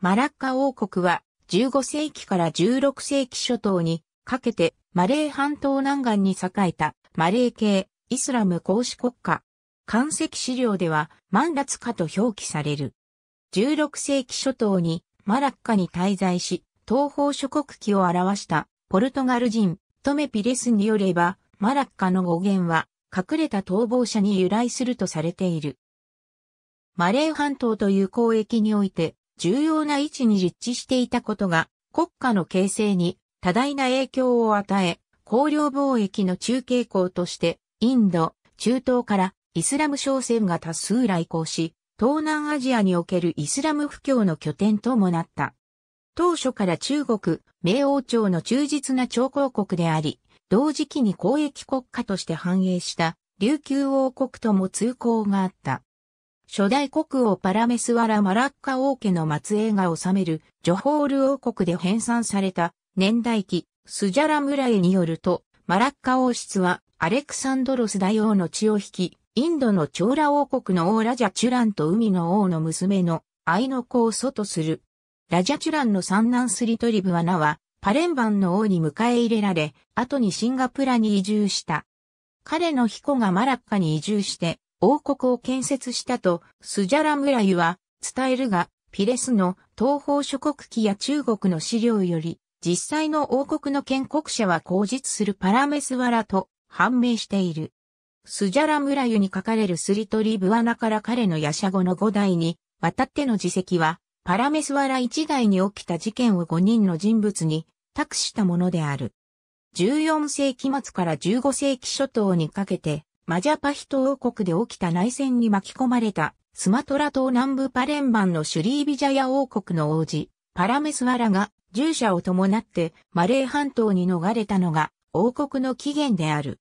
マラッカ王国は15世紀から16世紀初頭にかけてマレー半島南岸に栄えたマレー系イスラム公使国家。漢石資料ではマンラツカと表記される。16世紀初頭にマラッカに滞在し、東方諸国旗を表したポルトガル人トメピレスによれば、マラッカの語源は隠れた逃亡者に由来するとされている。マレー半島という交易において重要な位置に立地していたことが国家の形成に多大な影響を与え、公領貿易の中継港としてインド、中東からイスラム商船が多数来航し、東南アジアにおけるイスラム布教の拠点ともなった。当初から中国、明王朝の忠実な朝貢国であり、同時期に交易国家として繁栄した琉球王国とも通行があった。初代国王パラメスワラ・マラッカ王家の末裔が治めるジョホール王国で編纂された年代記スジャラ村へによると、マラッカ王室はアレクサンドロス大王の血を引き、インドのチョーラ王国の王ラジャチュランと海の王の娘の愛の子を祖とする。ラジャチュランの三男スリトリブアナは、パレンバンの王に迎え入れられ、後にシンガプラに移住した。彼の彦がマラッカに移住して、王国を建設したとスジャラムラユは伝えるが、ピレスの東方諸国記や中国の資料より、実際の王国の建国者は口実するパラメスワラと判明している。スジャラムラユに書かれるスリトリブアナから彼のヤシャ語の5代に渡っての自責は、パラメスワラ1代に起きた事件を5人の人物に託したものである。14世紀末から15世紀初頭にかけて、マジャパヒト王国で起きた内戦に巻き込まれた、スマトラ島南部パレンバンのシュリービジャヤ王国の王子、パラメスワラが、従者を伴ってマレー半島に逃れたのが、王国の起源である。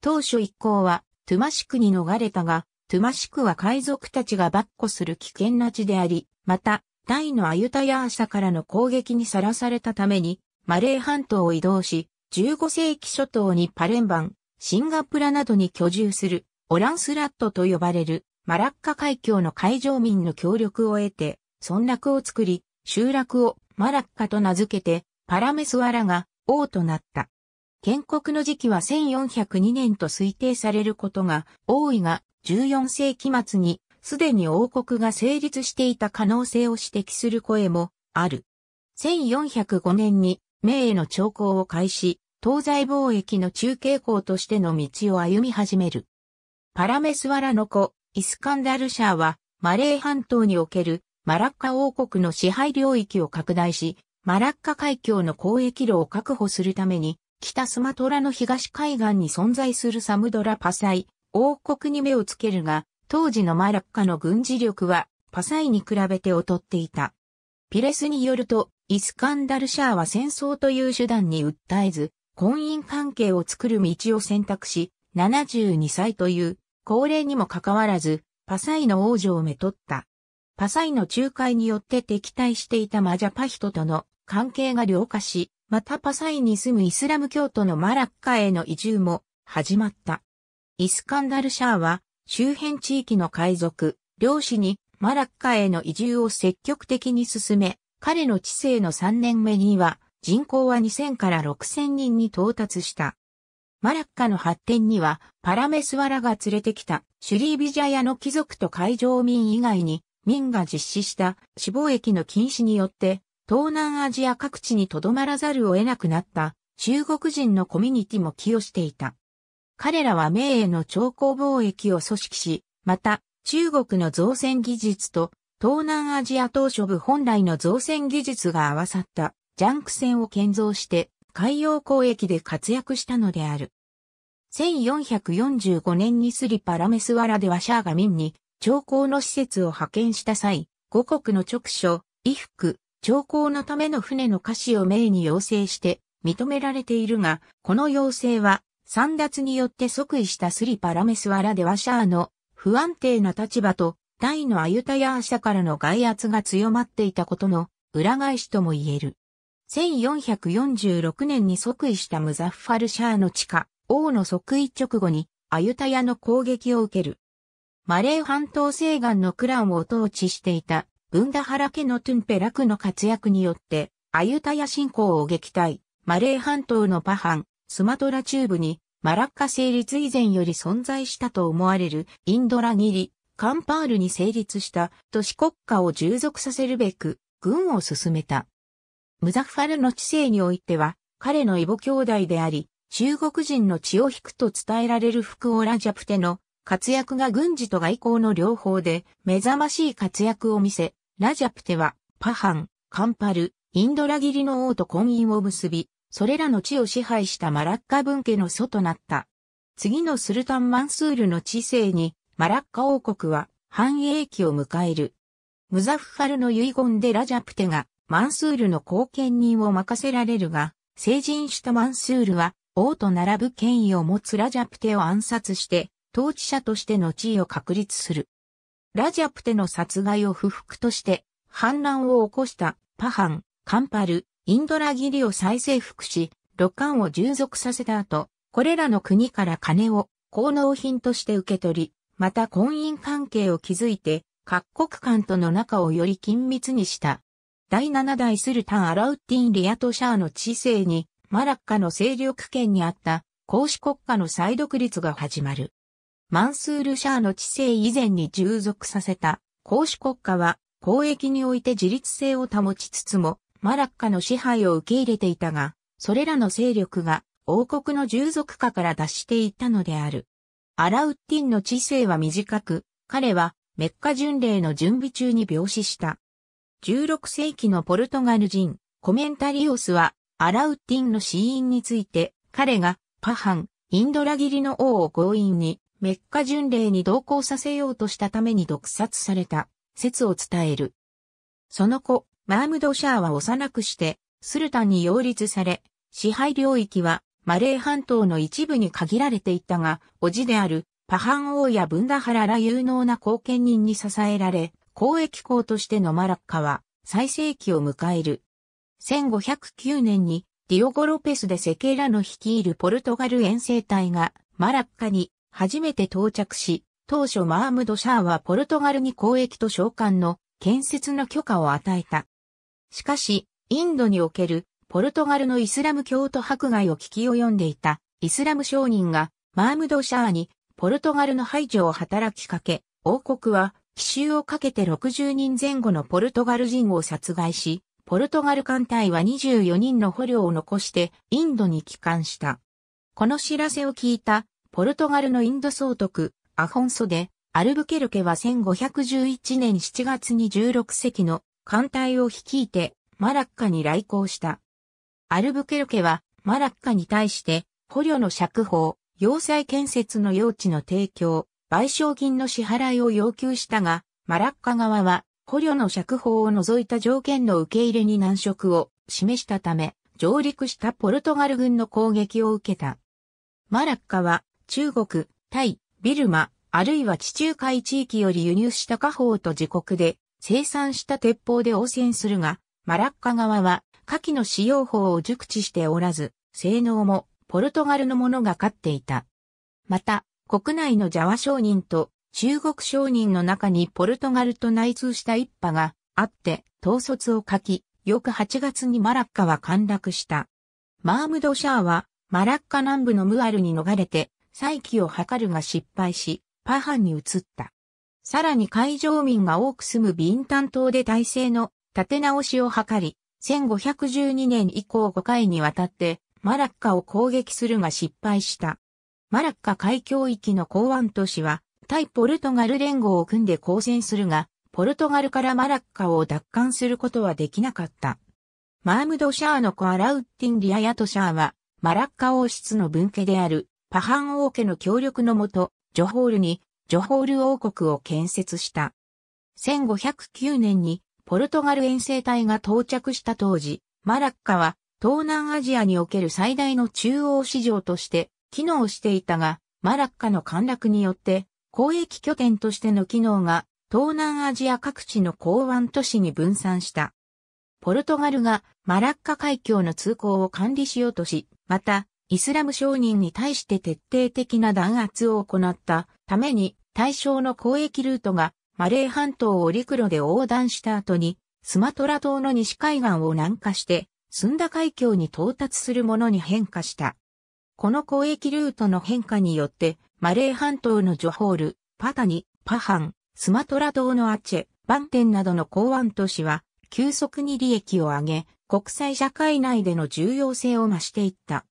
当初一行は、トゥマシクに逃れたが、トゥマシクは海賊たちが跋扈する危険な地であり、また、タイのアユタヤーサからの攻撃にさらされたために、マレー半島を移動し、15世紀初頭にパレンバン、シンガプラなどに居住するオランスラットと呼ばれるマラッカ海峡の海上民の協力を得て、村落を作り、集落をマラッカと名付けて、パラメスワラが王となった。建国の時期は1402年と推定されることが多いが、14世紀末にすでに王国が成立していた可能性を指摘する声もある。1405年に名への徴貢を開始、東西貿易の中継港としての道を歩み始める。パラメスワラの子、イスカンダルシャーは、マレー半島におけるマラッカ王国の支配領域を拡大し、マラッカ海峡の交易路を確保するために、北スマトラの東海岸に存在するサムドラパサイ、王国に目をつけるが、当時のマラッカの軍事力はパサイに比べて劣っていた。ピレスによると、イスカンダルシャーは戦争という手段に訴えず、婚姻関係を作る道を選択し、72歳という高齢にもかかわらず、パサイの王女をめとった。パサイの仲介によって敵対していたマジャパヒトとの関係が良化し、またパサイに住むイスラム教徒のマラッカへの移住も始まった。イスカンダルシャーは周辺地域の海賊、漁師にマラッカへの移住を積極的に進め、彼の知性の3年目には人口は2000から6000人に到達した。マラッカの発展には、パラメスワラが連れてきた、シュリービジャヤの貴族と海上民以外に、民が実施した死亡疫の禁止によって、東南アジア各地に留まらざるを得なくなった中国人のコミュニティも寄与していた。彼らは明への超高貿易を組織し、また中国の造船技術と東南アジア島諸部本来の造船技術が合わさったジャンク船を建造して海洋交易で活躍したのである。1445年にスリパラメスワラではシャーが民に長江の施設を派遣した際、五国の直所、衣服、長江のための船の貸しを命に要請して認められているが、この要請は、三奪によって即位したスリパラメスワラではシャーの不安定な立場と大のアユタヤーシャからの外圧が強まっていたことの裏返しとも言える。1446年に即位したムザッファルシャーの地下、王の即位直後にアユタヤの攻撃を受ける。マレー半島西岸のクランを統治していたブンダハラ家のトゥンペラクの活躍によって、アユタヤ侵攻を撃退、マレー半島のパハン、スマトラ中部にマラッカ成立以前より存在したと思われるインドラギリ、カンパールに成立した都市国家を従属させるべく軍を進めた。ムザファルの知性においては、彼の異母兄弟であり、中国人の血を引くと伝えられる福オラジャプテの活躍が軍事と外交の両方で目覚ましい活躍を見せ、ラジャプテはパハン、カンパル、インドラギリの王と婚姻を結び、それらの地を支配したマラッカ文家の祖となった。次のスルタン・マンスールの知性に、マラッカ王国は繁栄期を迎える。ムザフファルの遺言でラジャプテがマンスールの後見人を任せられるが、成人したマンスールは、王と並ぶ権威を持つラジャプテを暗殺して、統治者としての地位を確立する。ラジャプテの殺害を不服として、反乱を起こしたパハン、カンパル、インドラギリを再征服し、六カを従属させた後、これらの国から金を効能品として受け取り、また婚姻関係を築いて、各国間との仲をより緊密にした。第7代スルタン・アラウッティン・リアトシャーの治世に、マラッカの勢力圏にあった、公子国家の再独立が始まる。マンスール・シャーの治世以前に従属させた、公子国家は、交易において自立性を保ちつつも、マラッカの支配を受け入れていたが、それらの勢力が王国の従属下から脱していったのである。アラウッティンの治世は短く、彼はメッカ巡礼の準備中に病死した。16世紀のポルトガル人、コメンタリオスは、アラウッティンの死因について、彼が、パハン、インドラギリの王を強引に、メッカ巡礼に同行させようとしたために毒殺された、説を伝える。その後、マームドシャーは幼くして、スルタンに擁立され、支配領域は、マレー半島の一部に限られていたが、叔父である、パハン王やブンダハラら有能な後見人に支えられ、交易港としてのマラッカは最盛期を迎える。1509年にディオゴ・ロペスでセケラの率いるポルトガル遠征隊がマラッカに初めて到着し、当初マームド・シャーはポルトガルに交易と召喚の建設の許可を与えた。しかし、インドにおけるポルトガルのイスラム教徒迫害を聞き及んでいたイスラム商人がマームド・シャーにポルトガルの排除を働きかけ、王国は奇襲をかけて60人前後のポルトガル人を殺害し、ポルトガル艦隊は24人の捕虜を残してインドに帰還した。この知らせを聞いたポルトガルのインド総督アホンソでアルブケルケは1511年7月に16隻の艦隊を率いてマラッカに来航した。アルブケルケはマラッカに対して捕虜の釈放、要塞建設の用地の提供、賠償金の支払いを要求したが、マラッカ側は、捕虜の釈放を除いた条件の受け入れに難色を示したため、上陸したポルトガル軍の攻撃を受けた。マラッカは、中国、タイ、ビルマ、あるいは地中海地域より輸入した家宝と自国で生産した鉄砲で応戦するが、マラッカ側は火器の使用法を熟知しておらず、性能もポルトガルのものが勝っていた。また、国内のジャワ商人と中国商人の中にポルトガルと内通した一派があって、統率を書き、翌8月にマラッカは陥落した。マームド・シャーは、マラッカ南部のムアルに逃れて、再起を図るが失敗し、パハンに移った。さらに海上民が多く住むビンタン島で体制の立て直しを図り、1512年以降5回にわたってマラッカを攻撃するが失敗した。マラッカ海峡域の港湾都市は、対ポルトガル連合を組んで交戦するが、ポルトガルからマラッカを奪還することはできなかった。マームドシャーの子アラウッティン・リアヤトシャーは、マラッカ王室の分家である、パハン王家の協力のもと、ジョホールに、ジョホール王国を建設した。1509年に、ポルトガル遠征隊が到着した当時、マラッカは、東南アジアにおける最大の中央市場として、機能していたが、マラッカの陥落によって、交易拠点としての機能が、東南アジア各地の港湾都市に分散した。ポルトガルがマラッカ海峡の通行を管理しようとし、また、イスラム商人に対して徹底的な弾圧を行ったために、対象の交易ルートがマレー半島を陸路で横断した後に、スマトラ島の西海岸を南下して、スンダ海峡に到達するものに変化した。この交易ルートの変化によって、マレー半島のジョホール、パタニ、パハン、スマトラ島のアチェ、バンテンなどの港湾都市は、急速に利益を上げ、国際社会内での重要性を増していった。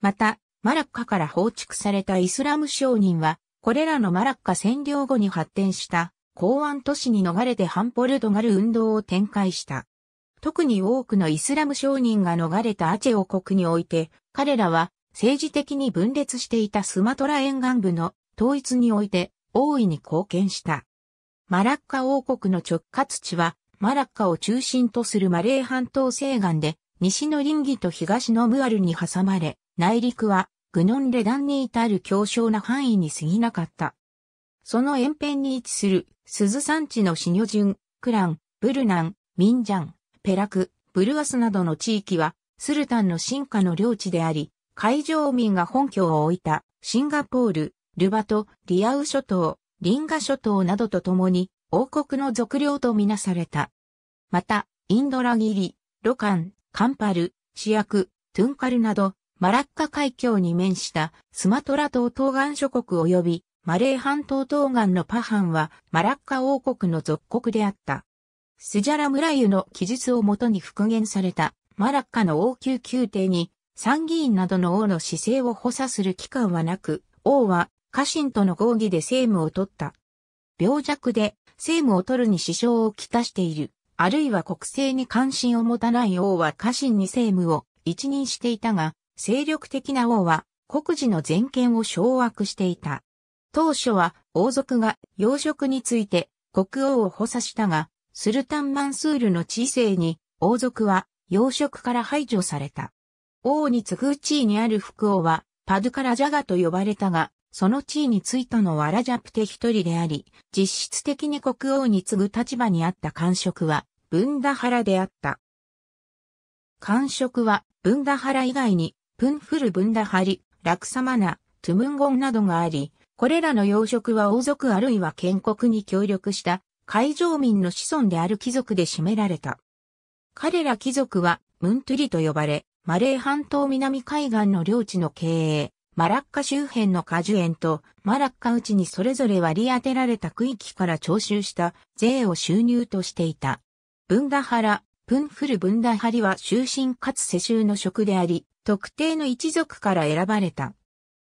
また、マラッカから放逐されたイスラム商人は、これらのマラッカ占領後に発展した港湾都市に逃れてハンポルドガル運動を展開した。特に多くのイスラム商人が逃れたアチェ王国において、彼らは政治的に分裂していたスマトラ沿岸部の統一において大いに貢献した。マラッカ王国の直轄地はマラッカを中心とするマレー半島西岸で西のリンギと東のムアルに挟まれ内陸はグノンレダンに至る強小な範囲に過ぎなかった。その沿辺に位置する鈴山地のシニョジュン、クラン、ブルナン、ミンジャン、ペラク、ブルワスなどの地域はスルタンの進化の領地であり、海上民が本拠を置いたシンガポール、ルバト、リアウ諸島、リンガ諸島などと共に王国の属領とみなされた。また、インドラギリ、ロカン、カンパル、シアク、トゥンカルなど、マラッカ海峡に面したスマトラ島東岸諸国及びマレー半島東岸のパハンはマラッカ王国の属国であった。スジャラムラユの記述をもとに復元されたマラッカの王宮宮廷に参議院などの王の姿勢を補佐する機関はなく、王は家臣との合議で政務を取った。病弱で政務を取るに支障をきたしている。あるいは国政に関心を持たない王は家臣に政務を一任していたが、精力的な王は国事の全権を掌握していた。当初は王族が養殖について国王を補佐したが、スルタンマンスールの知性に王族は養殖から排除された。王に次ぐ地位にある福王は、パドゥカラジャガと呼ばれたが、その地位についたのはラジャプテ一人であり、実質的に国王に次ぐ立場にあった官職は、ブンダハラであった。官職は、ブンダハラ以外に、プンフルブンダハリ、ラクサマナ、トゥムンゴンなどがあり、これらの養殖は王族あるいは建国に協力した海上民の子孫である貴族で占められた。彼ら貴族はムントゥリと呼ばれ、マレー半島南海岸の領地の経営、マラッカ周辺の果樹園とマラッカ内にそれぞれ割り当てられた区域から徴収した税を収入としていた。ブンダハラ、プンフルブンダハリは終身かつ世襲の職であり、特定の一族から選ばれた。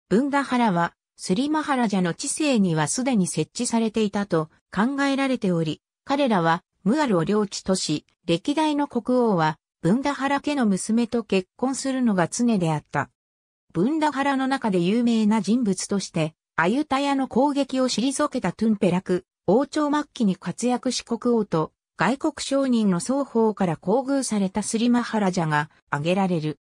ブンダハラはスリマハラジャの知性にはすでに設置されていたと考えられており、彼らはムアルを領地とし、歴代の国王はブンダハラ家の娘と結婚するのが常であった。ブンダハラの中で有名な人物として、アユタヤの攻撃を退けたトゥンペラク、王朝末期に活躍し国王と外国商人の双方から厚遇されたスリマハラジャが挙げられる。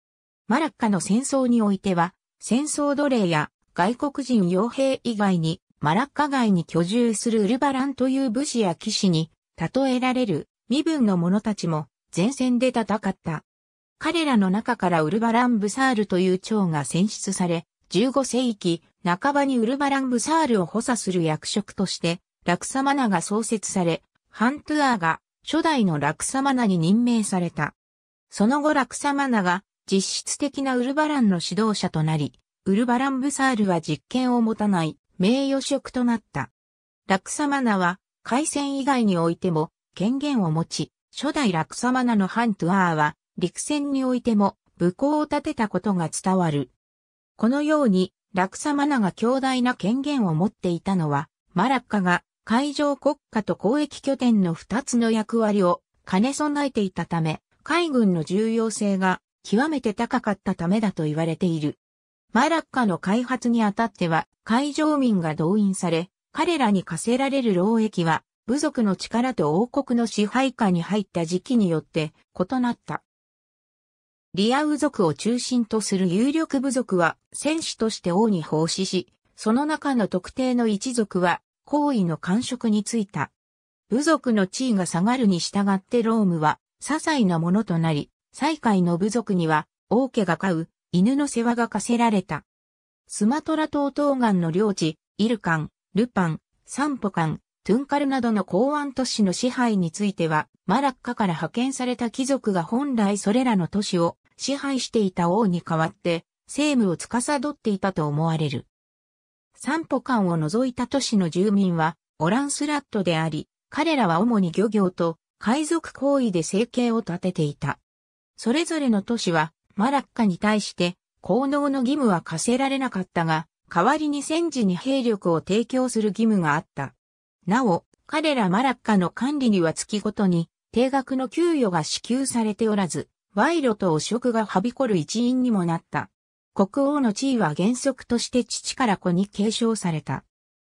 マラッカの戦争においては、戦争奴隷や外国人傭兵以外にマラッカ外に居住するウルバランという武士や騎士に例えられる身分の者たちも前線で戦った。彼らの中からウルバラン・ブサールという長が選出され、15世紀半ばにウルバラン・ブサールを補佐する役職として、ラクサマナが創設され、ハントゥアーが初代のラクサマナに任命された。その後ラクサマナが実質的なウルバランの指導者となり、ウルバラン・ブサールは実権を持たない名誉職となった。ラクサマナは海戦以外においても権限を持ち、初代ラクサマナのハントゥアーは、陸戦においても武功を立てたことが伝わる。このように、ラクサマナが強大な権限を持っていたのは、マラッカが海上国家と交易拠点の二つの役割を兼ね備えていたため、海軍の重要性が極めて高かったためだと言われている。マラッカの開発にあたっては、海上民が動員され、彼らに課せられる労役は部族の力と王国の支配下に入った時期によって異なった。リアウ族を中心とする有力部族は戦士として王に奉仕し、その中の特定の一族は皇位の官職についた。部族の地位が下がるに従ってロームは些細なものとなり、最下位の部族には王家が飼う犬の世話が課せられた。スマトラ島東岸の領地、イルカン、ルパン、サンポカン、トゥンカルなどの港湾都市の支配については、マラッカから派遣された貴族が本来それらの都市を支配していた王に代わって、政務を司っていたと思われる。散歩間を除いた都市の住民は、オランスラットであり、彼らは主に漁業と海賊行為で生計を立てていた。それぞれの都市は、マラッカに対して、効能の義務は課せられなかったが、代わりに戦時に兵力を提供する義務があった。なお、彼らマラッカの管理には月ごとに定額の給与が支給されておらず、賄賂と汚職がはびこる一因にもなった。国王の地位は原則として父から子に継承された。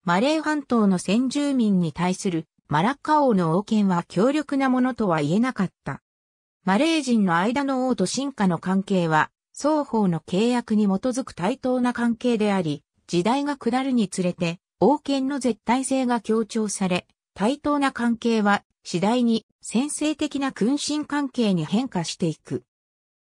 マレー半島の先住民に対するマラッカ王の王権は強力なものとは言えなかった。マレー人の間の王と進化の関係は、双方の契約に基づく対等な関係であり、時代が下るにつれて、王権の絶対性が強調され、対等な関係は次第に先制的な君臣関係に変化していく。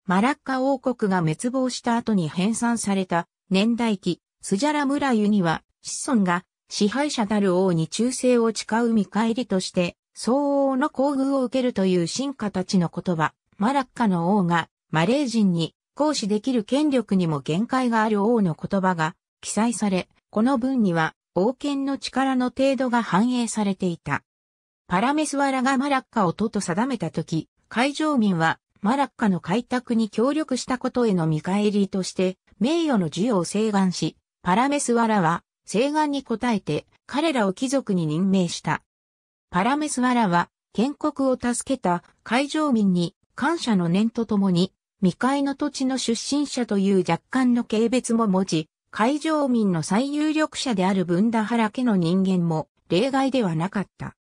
マラッカ王国が滅亡した後に編纂された年代記スジャラムラユには子孫が支配者たる王に忠誠を誓う見返りとして相応の厚遇を受けるという進化たちの言葉、マラッカの王がマレー人に行使できる権力にも限界がある王の言葉が記載され、この文には王権の力の程度が反映されていた。パラメスワラがマラッカを都と定めたとき、海上民はマラッカの開拓に協力したことへの見返りとして、名誉の授与を請願し、パラメスワラは請願に応えて彼らを貴族に任命した。パラメスワラは建国を助けた海上民に感謝の念とともに、未開の土地の出身者という若干の軽蔑も持ち、海上民の最有力者である文田原家の人間も例外ではなかった。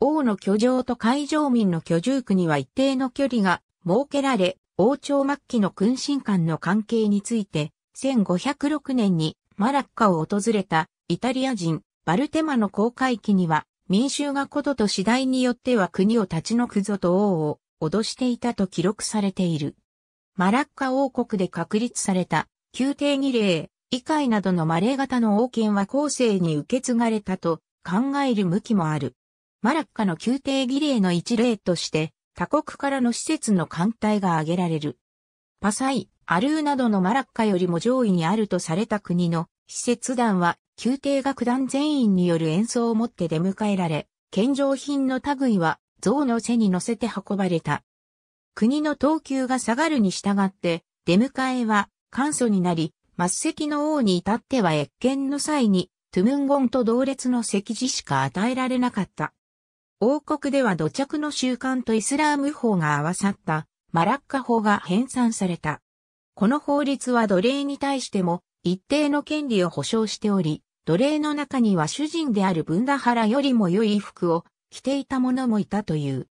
王の居城と海上民の居住区には一定の距離が設けられ、王朝末期の君臣間の関係について、1506年にマラッカを訪れたイタリア人バルテマの公開期には民衆がことと次第によっては国を立ち退くぞと王を脅していたと記録されている。マラッカ王国で確立された宮廷儀礼、以外などのマレー型の王権は後世に受け継がれたと考える向きもある。マラッカの宮廷儀礼の一例として、他国からの施設の艦隊が挙げられる。パサイ、アルーなどのマラッカよりも上位にあるとされた国の施設団は、宮廷楽団全員による演奏をもって出迎えられ、献上品の類は象の背に乗せて運ばれた。国の等級が下がるに従って、出迎えは簡素になり、末席の王に至っては越見の際に、トゥムンゴンと同列の席次しか与えられなかった。王国では土着の習慣とイスラーム法が合わさったマラッカ法が編纂された。この法律は奴隷に対しても一定の権利を保障しており、奴隷の中には主人であるブンダハラよりも良い服を着ていた者もいたという。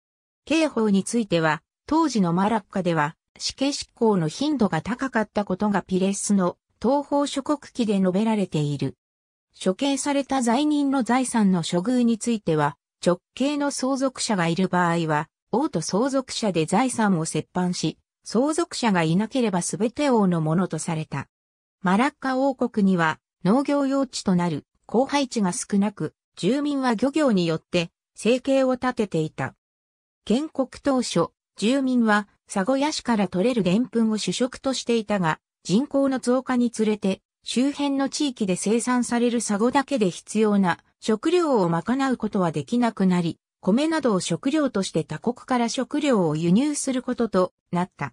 刑法については、当時のマラッカでは死刑執行の頻度が高かったことがピレスの東方諸国記で述べられている。処刑された罪人の財産の処遇については、直系の相続者がいる場合は、王と相続者で財産を折半し、相続者がいなければ全て王のものとされた。マラッカ王国には農業用地となる荒廃地が少なく、住民は漁業によって生計を立てていた。建国当初、住民はサゴヤ市から取れる澱粉を主食としていたが、人口の増加につれて、周辺の地域で生産されるサゴだけで必要な食料を賄うことはできなくなり、米などを食料として他国から食料を輸入することとなった。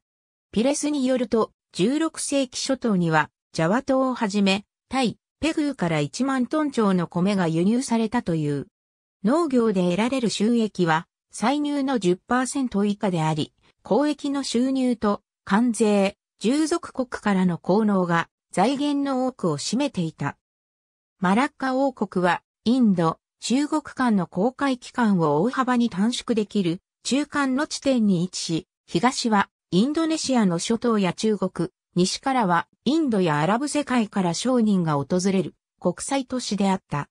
ピレスによると、16世紀初頭には、ジャワ島をはじめ、タイ、ペグーから1万トン超の米が輸入されたという。農業で得られる収益は、歳入の10%以下であり、公益の収入と関税、従属国からの効能が財源の多くを占めていた。マラッカ王国はインド、中国間の公開期間を大幅に短縮できる中間の地点に位置し、東はインドネシアの諸島や中国、西からはインドやアラブ世界から商人が訪れる国際都市であった。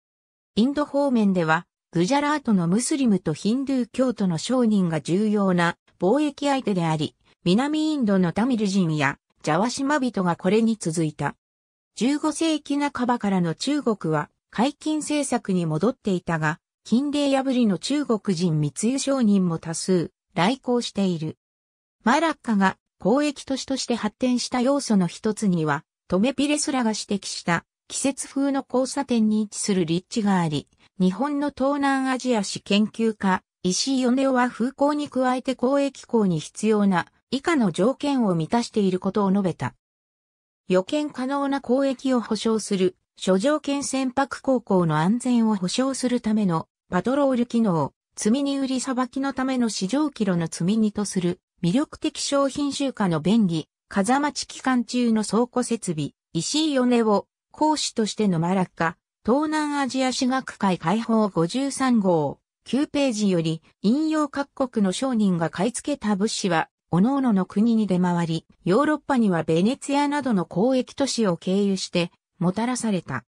インド方面ではグジャラートのムスリムとヒンドゥー教徒の商人が重要な貿易相手であり、南インドのタミル人やジャワ島人がこれに続いた。15世紀半ばからの中国は解禁政策に戻っていたが、近令破りの中国人密輸商人も多数来航している。マラッカが交易都市として発展した要素の一つには、トメピレスラが指摘した季節風の交差点に位置する立地があり、日本の東南アジア史研究家、石井米夫は風光に加えて交易港に必要な以下の条件を満たしていることを述べた。予見可能な交易を保障する、諸条件船舶航行の安全を保障するためのパトロール機能、積み荷売りさばきのための市場キロの積み荷とする魅力的商品集荷の便利、風待ち期間中の倉庫設備、石井米を講師としてのマラッカ、東南アジア史学会解放53号、9ページより引用各国の商人が買い付けた物資は各々の国に出回り、ヨーロッパにはベネツィアなどの交易都市を経由して、もたらされた。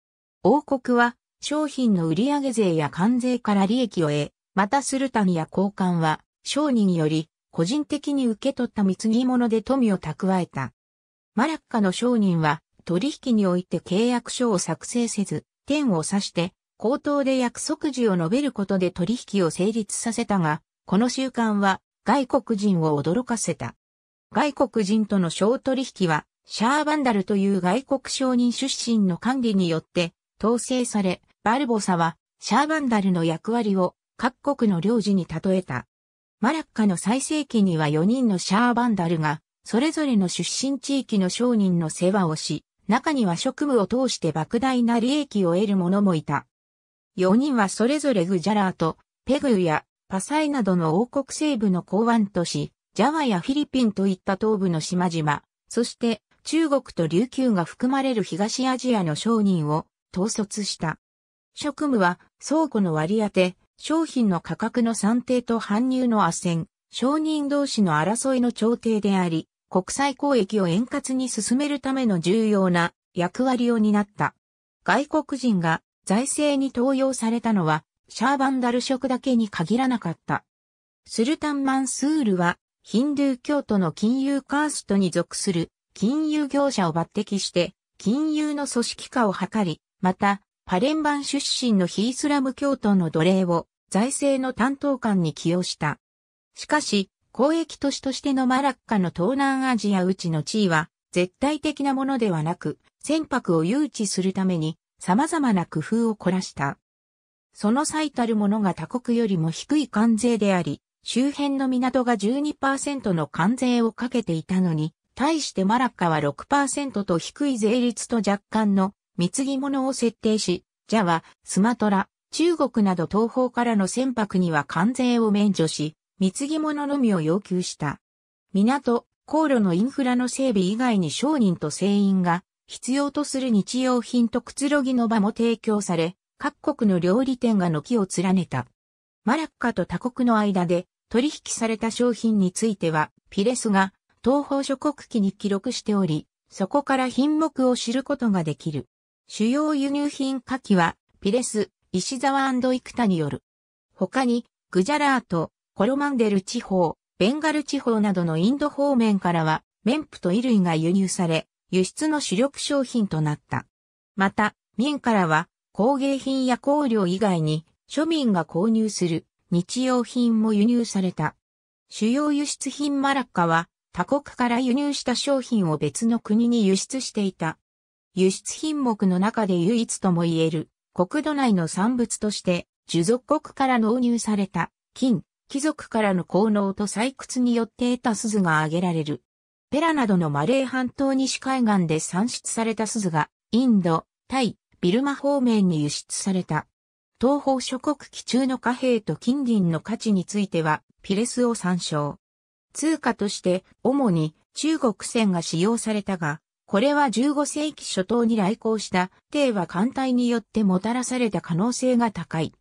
王国は、商品の売上税や関税から利益を得、またスルタンや交換は、商人により、個人的に受け取った貢ぎ物で富を蓄えた。マラッカの商人は、取引において契約書を作成せず、天を指して、口頭で約束時を述べることで取引を成立させたが、この習慣は外国人を驚かせた。外国人との商取引は、シャーバンダルという外国商人出身の管理によって統制され、バルボサはシャーバンダルの役割を各国の領事に例えた。マラッカの最盛期には4人のシャーバンダルが、それぞれの出身地域の商人の世話をし、中には職務を通して莫大な利益を得る者もいた。4人はそれぞれグジャラート、ペグーやパサイなどの王国西部の港湾都市、ジャワやフィリピンといった東部の島々、そして中国と琉球が含まれる東アジアの商人を統率した。職務は倉庫の割り当て、商品の価格の算定と搬入の斡旋、商人同士の争いの調停であり、国際交易を円滑に進めるための重要な役割を担った。外国人が財政に登用されたのはシャーバンダル職だけに限らなかった。スルタン・マンスールは、ヒンドゥー教徒の金融カーストに属する金融業者を抜擢して、金融の組織化を図り、また、パレンバン出身のヒースラム教徒の奴隷を財政の担当官に起用した。しかし、公益都市としてのマラッカの東南アジアうちの地位は絶対的なものではなく、船舶を誘致するために様々な工夫を凝らした。その最たるものが他国よりも低い関税であり、周辺の港が12%の関税をかけていたのに、対してマラッカは6%と低い税率と若干の貢ぎ物を設定し、ジャワ、スマトラ、中国など東方からの船舶には関税を免除し、貢ぎ物のみを要求した。港、航路のインフラの整備以外に商人と船員が必要とする日用品とくつろぎの場も提供され、各国の料理店が軒を連ねた。マラッカと他国の間で取引された商品については、ピレスが東方諸国記に記録しており、そこから品目を知ることができる。主要輸入品下記は、ピレス、石沢幾田による。他に、グジャラート、コロマンデル地方、ベンガル地方などのインド方面からは、綿布と衣類が輸入され、輸出の主力商品となった。また、民からは、工芸品や香料以外に庶民が購入する日用品も輸入された。主要輸出品マラッカは他国から輸入した商品を別の国に輸出していた。輸出品目の中で唯一とも言える国土内の産物として樹属国から納入された金、貴族からの効能と採掘によって得た鈴が挙げられる。ペラなどのマレー半島西海岸で産出された鈴がインド、タイ、ビルマ方面に輸出された。東方諸国機中の貨幣と近隣の価値については、ピレスを参照。通貨として、主に中国船が使用されたが、これは15世紀初頭に来航した帝は艦隊によってもたらされた可能性が高い。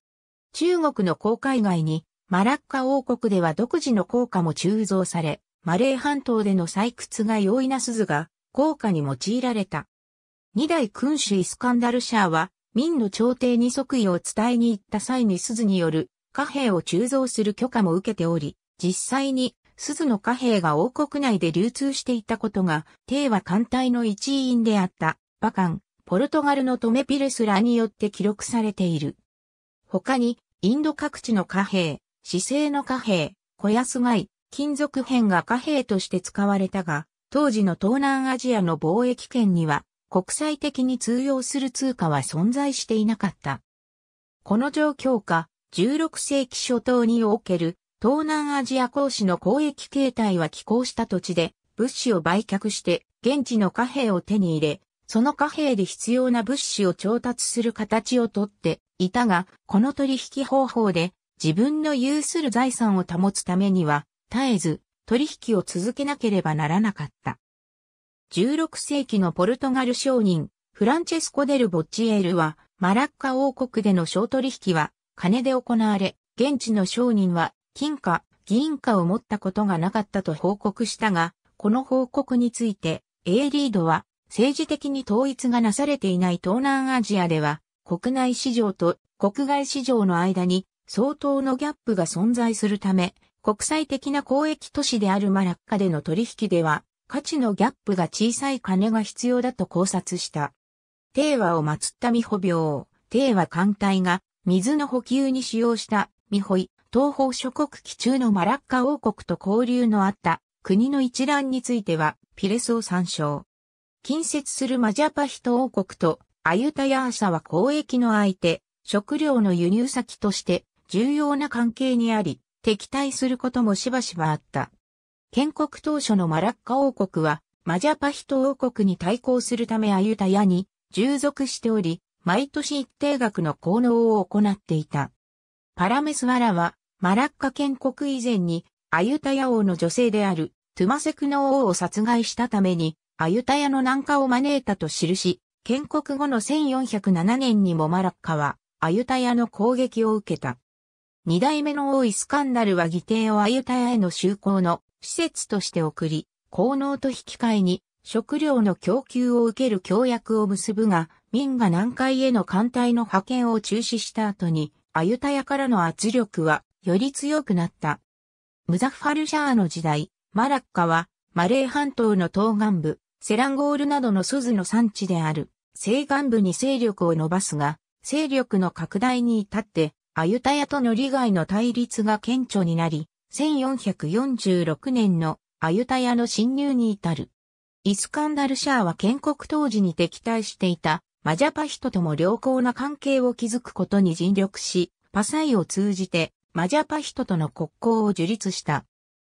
中国の航海外に、マラッカ王国では独自の効果も鋳造され、マレー半島での採掘が容易な鈴が効果に用いられた。二代君主イスカンダルシャーは、明の朝廷に即位を伝えに行った際に鈴による貨幣を鋳造する許可も受けており、実際に鈴の貨幣が王国内で流通していたことが、帝は艦隊の一員であった、馬艦、ポルトガルのトメピレスらによって記録されている。他に、インド各地の貨幣、姿勢の貨幣、小安貝、金属片が貨幣として使われたが、当時の東南アジアの貿易圏には、国際的に通用する通貨は存在していなかった。この状況下、16世紀初頭における東南アジア公使の交易形態は寄港した土地で物資を売却して現地の貨幣を手に入れ、その貨幣で必要な物資を調達する形をとっていたが、この取引方法で自分の有する財産を保つためには、絶えず取引を続けなければならなかった。16世紀のポルトガル商人、フランチェスコ・デル・ボッチエールは、マラッカ王国での商取引は、金で行われ、現地の商人は、金貨、銀貨を持ったことがなかったと報告したが、この報告について、エーリードは、政治的に統一がなされていない東南アジアでは、国内市場と国外市場の間に相当のギャップが存在するため、国際的な交易都市であるマラッカでの取引では、価値のギャップが小さい金が必要だと考察した。帝和を祀った美保病、帝和艦隊が水の補給に使用した美保医、東方諸国期中のマラッカ王国と交流のあった国の一覧についてはピレスを参照。近接するマジャパヒト王国とアユタヤーサは交易の相手、食料の輸入先として重要な関係にあり、敵対することもしばしばあった。建国当初のマラッカ王国は、マジャパヒト王国に対抗するためアユタヤに従属しており、毎年一定額の効能を行っていた。パラメスワラは、マラッカ建国以前に、アユタヤ王の女性である、トゥマセクの王を殺害したために、アユタヤの南下を招いたと記し、建国後の1407年にもマラッカは、アユタヤの攻撃を受けた。二代目の王イスカンダルは義定をアユタヤへの就航の施設として送り、効能と引き換えに食料の供給を受ける協約を結ぶが、民が南海への艦隊の派遣を中止した後に、アユタヤからの圧力はより強くなった。ムザファルシャーの時代、マラッカはマレー半島の東岸部、セランゴールなどの鈴ズの産地である西岸部に勢力を伸ばすが、勢力の拡大に至ってアユタヤとの利害の対立が顕著になり、1446年のアユタヤの侵入に至る。イスカンダルシャーは建国当時に敵対していたマジャパヒトとも良好な関係を築くことに尽力し、パサイを通じてマジャパヒトとの国交を樹立した。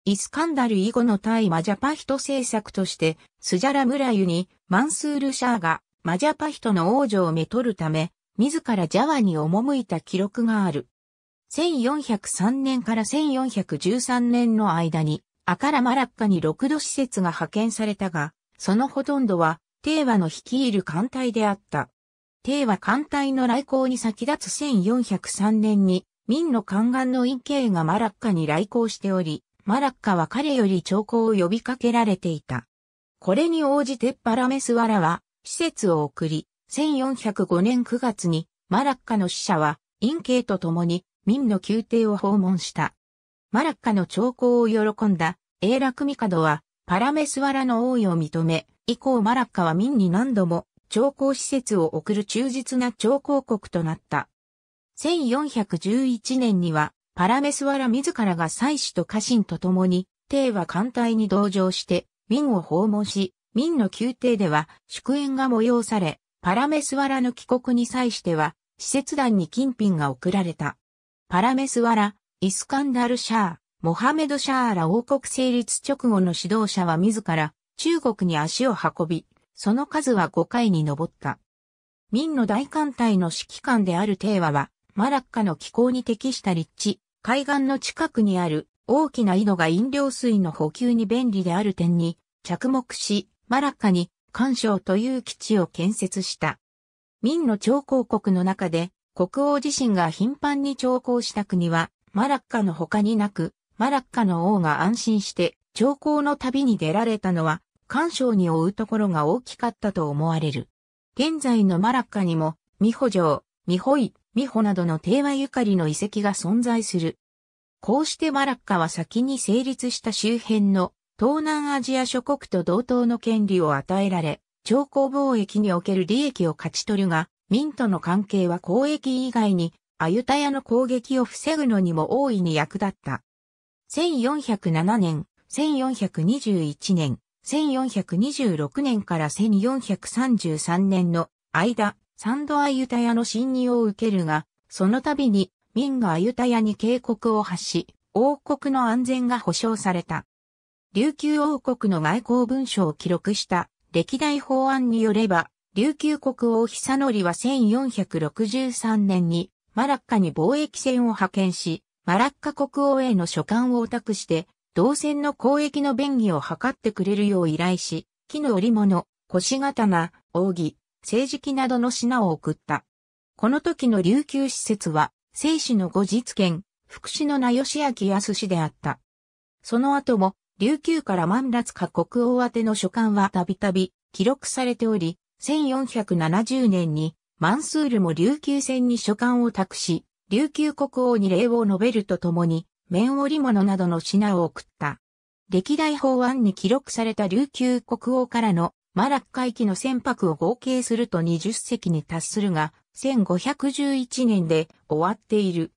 イスカンダル以後の対マジャパヒト政策として、スジャラ村ユにマンスールシャーがマジャパヒトの王女をめとるため、自らジャワに赴いた記録がある。1403年から1413年の間に、アカラマラッカに6度施設が派遣されたが、そのほとんどは、帝和の率いる艦隊であった。帝和艦隊の来航に先立つ1403年に、民の宦官の院慶がマラッカに来航しており、マラッカは彼より兆候を呼びかけられていた。これに応じてパラメスワラは、施設を送り、1405年9月に、マラッカの使者は、院慶と共に、明の宮廷を訪問した。マラッカの兆候を喜んだ、英楽帝は、パラメスワラの王位を認め、以降マラッカは明に何度も、兆候施設を送る忠実な兆候国となった。1411年には、パラメスワラ自らが妻子と家臣と共に、帝は艦隊に同乗して、明を訪問し、明の宮廷では祝宴が催され、パラメスワラの帰国に際しては、施設団に金品が贈られた。パラメスワラ、イスカンダル・シャー、モハメド・シャーラ王国成立直後の指導者は自ら中国に足を運び、その数は5回に上った。明の大艦隊の指揮官であるテーワは、マラッカの気候に適した立地、海岸の近くにある大きな井戸が飲料水の補給に便利である点に着目し、マラッカに干渉という基地を建設した。明の超広国の中で国王自身が頻繁に調貢した国は、マラッカの他になく、マラッカの王が安心して調貢の旅に出られたのは、干渉に追うところが大きかったと思われる。現在のマラッカにも、ミホ城、ミホイ、ミホなどの帝和ゆかりの遺跡が存在する。こうしてマラッカは先に成立した周辺の東南アジア諸国と同等の権利を与えられ、朝貢貿易における利益を勝ち取るが、民との関係は交易以外に、アユタヤの攻撃を防ぐのにも大いに役立った。1407年、1421年、1426年から1433年の間、三度アユタヤの侵入を受けるが、その度に民がアユタヤに警告を発し、王国の安全が保障された。琉球王国の外交文書を記録した歴代法案によれば、琉球国王久則は1463年にマラッカに貿易船を派遣し、マラッカ国王への書簡をお託して、同船の交易の便宜を図ってくれるよう依頼し、木の織物、腰刀、扇、政治機などの品を送った。この時の琉球施設は、聖子の後日券、福祉の名吉明康氏であった。その後も、琉球から万辣か国王宛の書簡はたびたび記録されており、1470年にマンスールも琉球船に書簡を託し、琉球国王に礼を述べるとともに、綿織物などの品を送った。歴代法案に記録された琉球国王からのマラッカ行きの船舶を合計すると20隻に達するが、1511年で終わっている。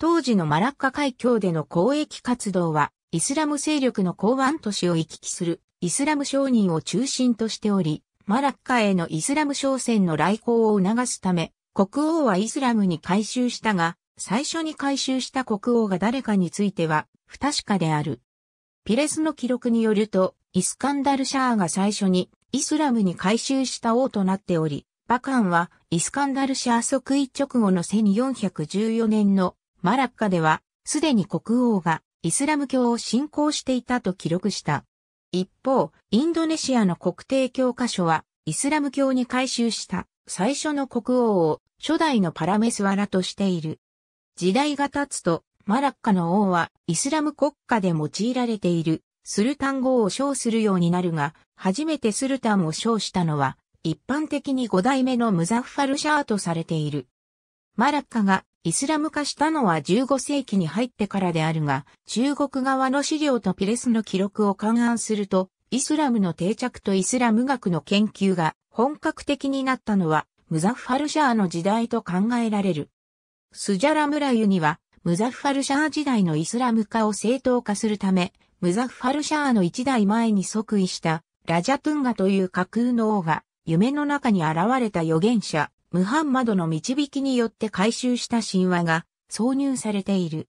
当時のマラッカ海峡での交易活動は、イスラム勢力の港湾都市を行き来するイスラム商人を中心としており、マラッカへのイスラム商船の来航を促すため、国王はイスラムに改宗したが、最初に改宗した国王が誰かについては不確かである。ピレスの記録によると、イスカンダルシャーが最初にイスラムに改宗した王となっており、バカンはイスカンダルシャー即位直後の1414年のマラッカでは、すでに国王がイスラム教を信仰していたと記録した。一方、インドネシアの国定教科書は、イスラム教に改修した最初の国王を初代のパラメスワラとしている。時代が経つと、マラッカの王はイスラム国家で用いられているスルタン語を称するようになるが、初めてスルタンを称したのは、一般的に五代目のムザッファルシャーとされている。マラッカがイスラム化したのは15世紀に入ってからであるが、中国側の資料とピレスの記録を勘案すると、イスラムの定着とイスラム学の研究が本格的になったのは、ムザッファルシャーの時代と考えられる。スジャラムラユには、ムザッファルシャー時代のイスラム化を正当化するため、ムザッファルシャーの一代前に即位した、ラジャトゥンガという架空の王が、夢の中に現れた預言者、ムハンマドの導きによって回収した神話が挿入されている。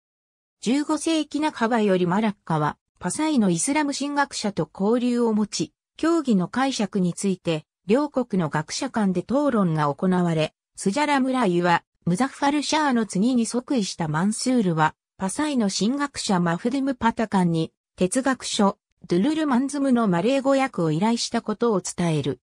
15世紀半ばよりマラッカは、パサイのイスラム神学者と交流を持ち、教義の解釈について、両国の学者間で討論が行われ、スジャラムラユは、ムザファルシャーの次に即位したマンスールは、パサイの神学者マフデムパタカンに、哲学書、ドゥルルマンズムのマレー語訳を依頼したことを伝える。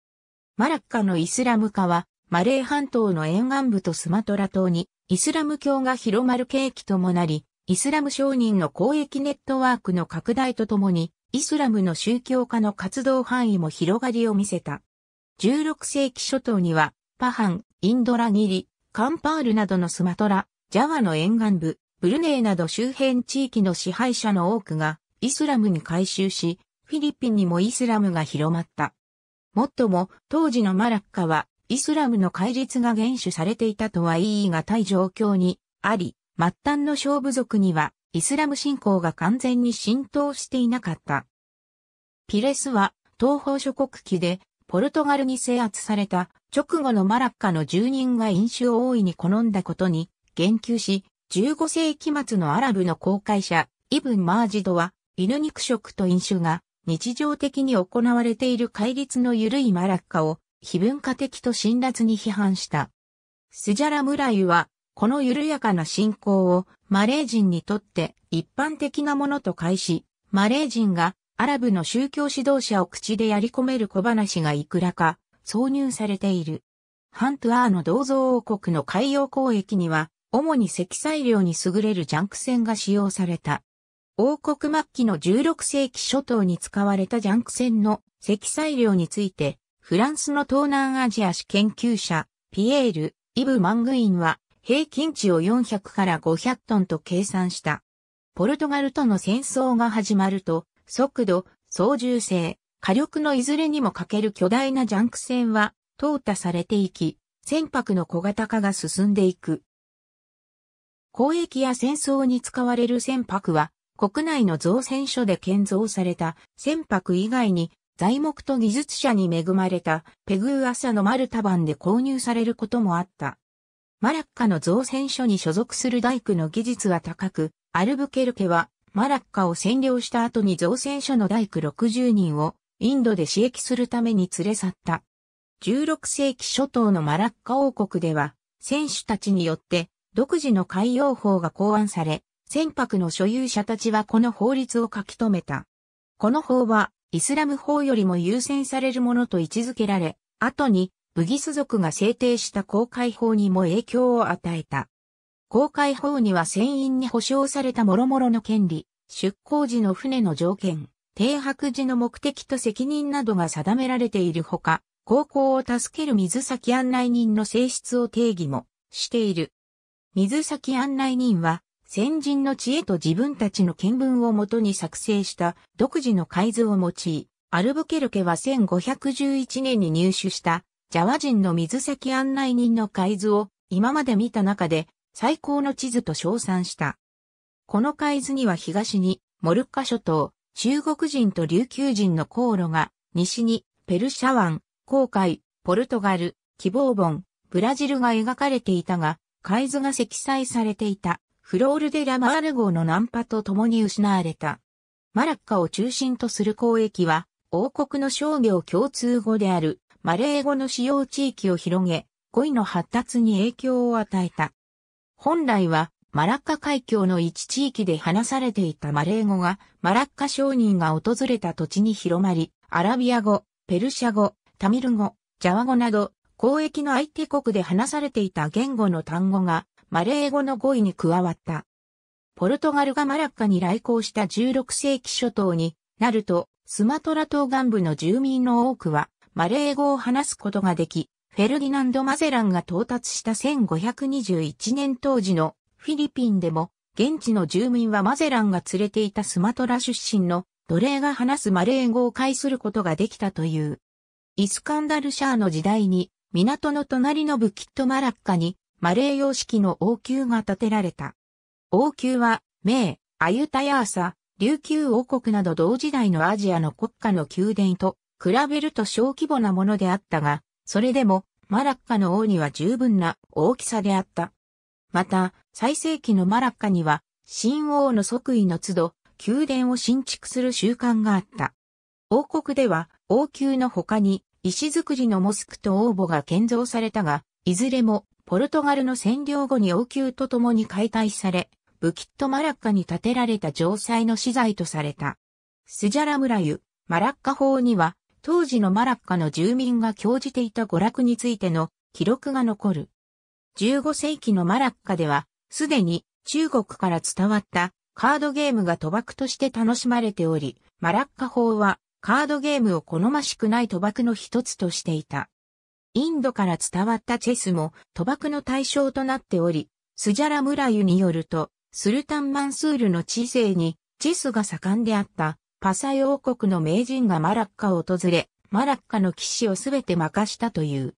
マラッカのイスラム化は、マレー半島の沿岸部とスマトラ島にイスラム教が広まる契機ともなり、イスラム商人の交易ネットワークの拡大とともに、イスラムの宗教家の活動範囲も広がりを見せた。16世紀初頭には、パハン、インドラギリ、カンパールなどのスマトラ、ジャワの沿岸部、ブルネーなど周辺地域の支配者の多くがイスラムに改宗し、フィリピンにもイスラムが広まった。もっとも、当時のマラッカはイスラムの戒律が厳守されていたとは言い難い状況にあり、末端の小部族にはイスラム信仰が完全に浸透していなかった。ピレスは東方諸国期でポルトガルに制圧された直後のマラッカの住人が飲酒を大いに好んだことに言及し、15世紀末のアラブの公開者、イブン・マージドは、犬肉食と飲酒が日常的に行われている戒律の緩いマラッカを非文化的と辛辣に批判した。スジャラムラユは、この緩やかな信仰をマレー人にとって一般的なものと解し、マレー人がアラブの宗教指導者を口でやり込める小話がいくらか挿入されている。ハントアーの銅像王国の海洋交易には、主に積載量に優れるジャンク船が使用された。王国末期の16世紀初頭に使われたジャンク船の積載量について、フランスの東南アジア史研究者、ピエール・イブ・マングインは、平均値を400から500トンと計算した。ポルトガルとの戦争が始まると、速度、操縦性、火力のいずれにも欠ける巨大なジャンク船は、淘汰されていき、船舶の小型化が進んでいく。交易や戦争に使われる船舶は、国内の造船所で建造された船舶以外に材木と技術者に恵まれたペグー朝のマルタ版で購入されることもあった。マラッカの造船所に所属する大工の技術は高く、アルブケルケはマラッカを占領した後に造船所の大工60人をインドで刺激するために連れ去った。16世紀初頭のマラッカ王国では、選手たちによって独自の海洋法が考案され、船舶の所有者たちはこの法律を書き留めた。この法はイスラム法よりも優先されるものと位置づけられ、後にブギス族が制定した公開法にも影響を与えた。公開法には船員に保障された諸々の権利、出航時の船の条件、停泊時の目的と責任などが定められているほか、航行を助ける水先案内人の性質を定義もしている。水先案内人は先人の知恵と自分たちの見聞をもとに作成した独自の海図を用い、アルブケルケは1511年に入手したジャワ人の水先案内人の海図を今まで見た中で最高の地図と称賛した。この海図には東にモルッカ諸島、中国人と琉球人の航路が、西にペルシャ湾、航海、ポルトガル、希望本、ブラジルが描かれていたが、海図が積載されていた。フロール・デ・ラ・マール号の難破と共に失われた。マラッカを中心とする交易は、王国の商業共通語であるマレー語の使用地域を広げ、語彙の発達に影響を与えた。本来は、マラッカ海峡の一地域で話されていたマレー語が、マラッカ商人が訪れた土地に広まり、アラビア語、ペルシャ語、タミル語、ジャワ語など、交易の相手国で話されていた言語の単語が、マレー語の語彙に加わった。ポルトガルがマラッカに来航した16世紀初頭になると、スマトラ島岸部の住民の多くは、マレー語を話すことができ、フェルディナンド・マゼランが到達した1521年当時のフィリピンでも、現地の住民はマゼランが連れていたスマトラ出身の奴隷が話すマレー語を介することができたという。イスカンダルシャーの時代に、港の隣のブキットマラッカにマレー様式の王宮が建てられた。王宮は、明、アユタヤーサ、琉球王国など同時代のアジアの国家の宮殿と比べると小規模なものであったが、それでもマラッカの王には十分な大きさであった。また、最盛期のマラッカには、新王の即位の都度、宮殿を新築する習慣があった。王国では、王宮の他に、石造りのモスクと王墓が建造されたが、いずれもポルトガルの占領後に王宮と共に解体され、ブキットマラッカに建てられた城塞の資材とされた。スジャラムラユ、マラッカ法には、当時のマラッカの住民が興じていた娯楽についての記録が残る。15世紀のマラッカでは、すでに中国から伝わったカードゲームが賭博として楽しまれており、マラッカ法はカードゲームを好ましくない賭博の一つとしていた。インドから伝わったチェスも賭博の対象となっており、スジャラ村ユによると、スルタンマンスールの知性にチェスが盛んであったパサイ王国の名人がマラッカを訪れ、マラッカの騎士をすべて任したという。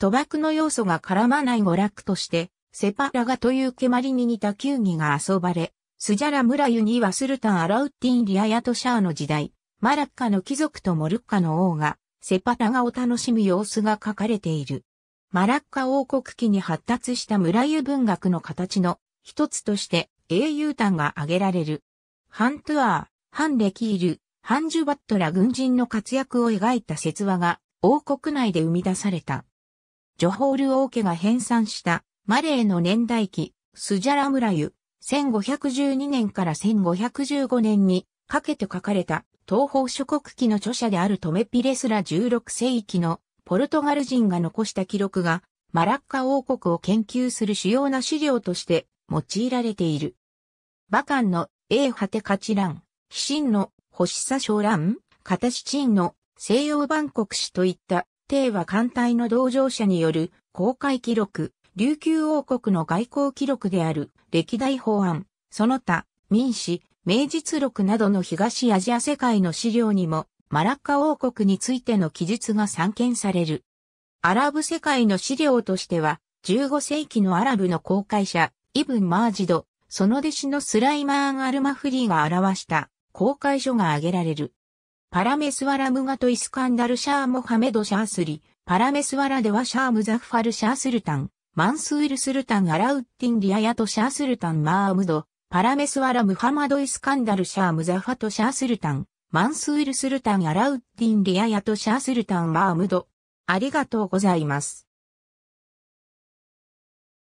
賭博の要素が絡まない娯楽として、セパラガという蹴鞠に似た球技が遊ばれ、スジャラ村ユにはスルタンアラウッティン・リアヤトシャーの時代、マラッカの貴族とモルッカの王がセパタガを楽しむ様子が書かれている。マラッカ王国期に発達した村湯文学の形の一つとして英雄譚が挙げられる。ハントゥアー、ハンレキール、ハンジュバットら軍人の活躍を描いた説話が王国内で生み出された。ジョホール王家が編纂したマレーの年代記、スジャラムラユ、1512年から1515年にかけて書かれた東方諸国記の著者であるトメピレスラ16世紀のポルトガル人が残した記録がマラッカ王国を研究する主要な資料として用いられている。バカンの英果て価値欄、非心の星差小欄、形ンの西洋万国史といった帝和艦隊の同乗者による公開記録、琉球王国の外交記録である歴代法案、その他民史、明実録などの東アジア世界の資料にも、マラッカ王国についての記述が散見される。アラブ世界の資料としては、15世紀のアラブの公開者、イブン・マージド、その弟子のスライマーン・アルマフリーが表した公開書が挙げられる。パラメスワラムガとイスカンダル・シャー・モハメド・シャースリ、パラメスワラではシャー・ムザファル・シャースルタン、マンスール・スルタン・アラウッティン・リアヤとシャースルタン・マームド、パラメスワラ・ムハマド・イスカンダル・シャー・ムザファト・シャー・スルタン、マンスール・スルタン・アラウッディン・リアヤト・シャー・スルタン・マームド。ありがとうございます。